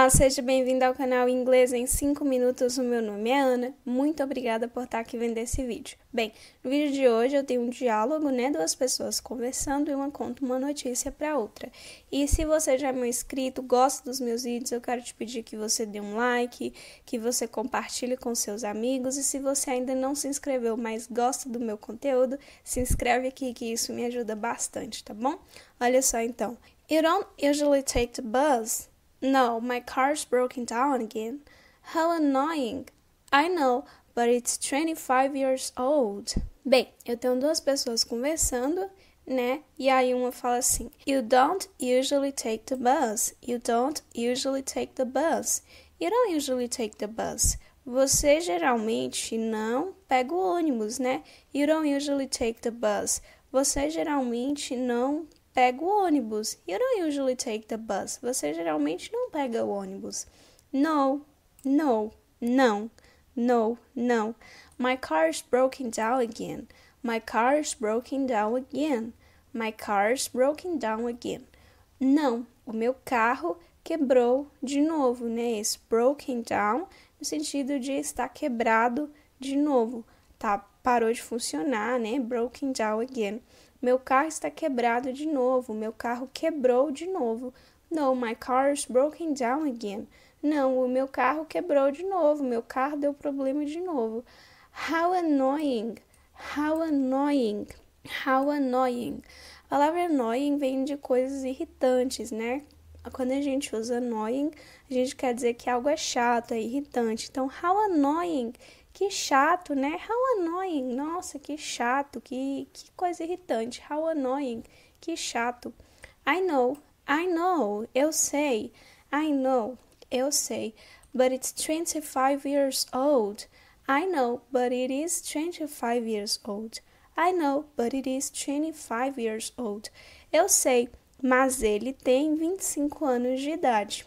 Olá, ah, seja bem-vindo ao canal Inglês em 5 Minutos. O meu nome é Ana. Muito obrigada por estar aqui vendo esse vídeo. Bem, no vídeo de hoje eu tenho um diálogo, né? Duas pessoas conversando e uma conta uma notícia para outra. E se você já é meu inscrito, gosta dos meus vídeos, eu quero te pedir que você dê um like, que você compartilhe com seus amigos. E se você ainda não se inscreveu, mas gosta do meu conteúdo, se inscreve aqui que isso me ajuda bastante, tá bom? Olha só então. You don't usually take the bus. No, my car's broken down again. How annoying. I know, but it's 25 years old. Bem, eu tenho duas pessoas conversando, né? E aí uma fala assim: You don't usually take the bus. You don't usually take the bus. You don't usually take the bus. Você geralmente não pega o ônibus, né? You don't usually take the bus. Você geralmente não pego o ônibus. You don't usually take the bus. Você geralmente não pega o ônibus. No, no, não, no, não. My car's broken down again. My car's broken down again. My car's broken down again. Não, o meu carro quebrou de novo, né? Esse broken down no sentido de estar quebrado de novo, tá? Parou de funcionar, né? Broken down again. Meu carro está quebrado de novo. Meu carro quebrou de novo. No, my car is broken down again. Não, o meu carro quebrou de novo. Meu carro deu problema de novo. How annoying. How annoying. How annoying. A palavra annoying vem de coisas irritantes, né? Quando a gente usa annoying, a gente quer dizer que algo é chato, é irritante. Então, how annoying que chato, né? How annoying. Nossa, que chato, que, que coisa irritante. How annoying. Que chato. I know, I know, eu sei. I know, eu sei. But it's 25 years old. I know, but it is 25 years old. I know, but it is 25 years old. Eu sei, mas ele tem 25 anos de idade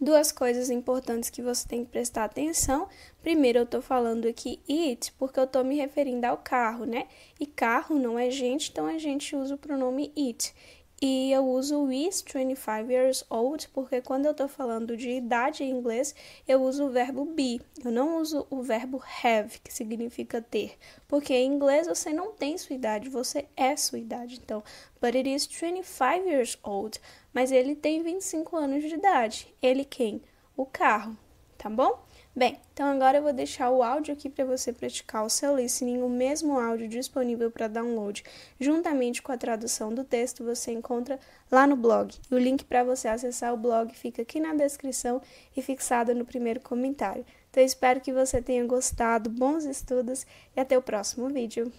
duas coisas importantes que você tem que prestar atenção. Primeiro, eu tô falando aqui it porque eu tô me referindo ao carro, né? E carro não é gente, então a gente usa o pronome it. E eu uso is 25 years old porque quando eu estou falando de idade em inglês, eu uso o verbo be. Eu não uso o verbo have, que significa ter. Porque em inglês você não tem sua idade, você é sua idade. Então, but it is 25 years old. Mas ele tem 25 anos de idade. Ele quem? O carro tá bom? Bem, então agora eu vou deixar o áudio aqui para você praticar o seu listening, o mesmo áudio disponível para download, juntamente com a tradução do texto, você encontra lá no blog. O link para você acessar o blog fica aqui na descrição e fixado no primeiro comentário. Então espero que você tenha gostado, bons estudos e até o próximo vídeo.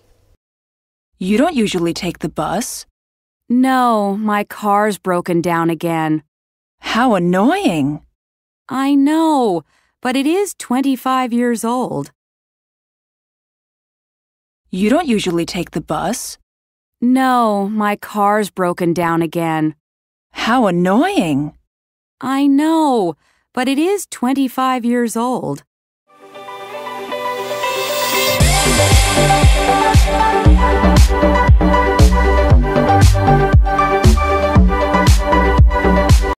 You don't usually take the bus? No, my car's broken down again. How annoying. I know, but it is 25 years old. You don't usually take the bus. No, my car's broken down again. How annoying. I know, but it is 25 years old.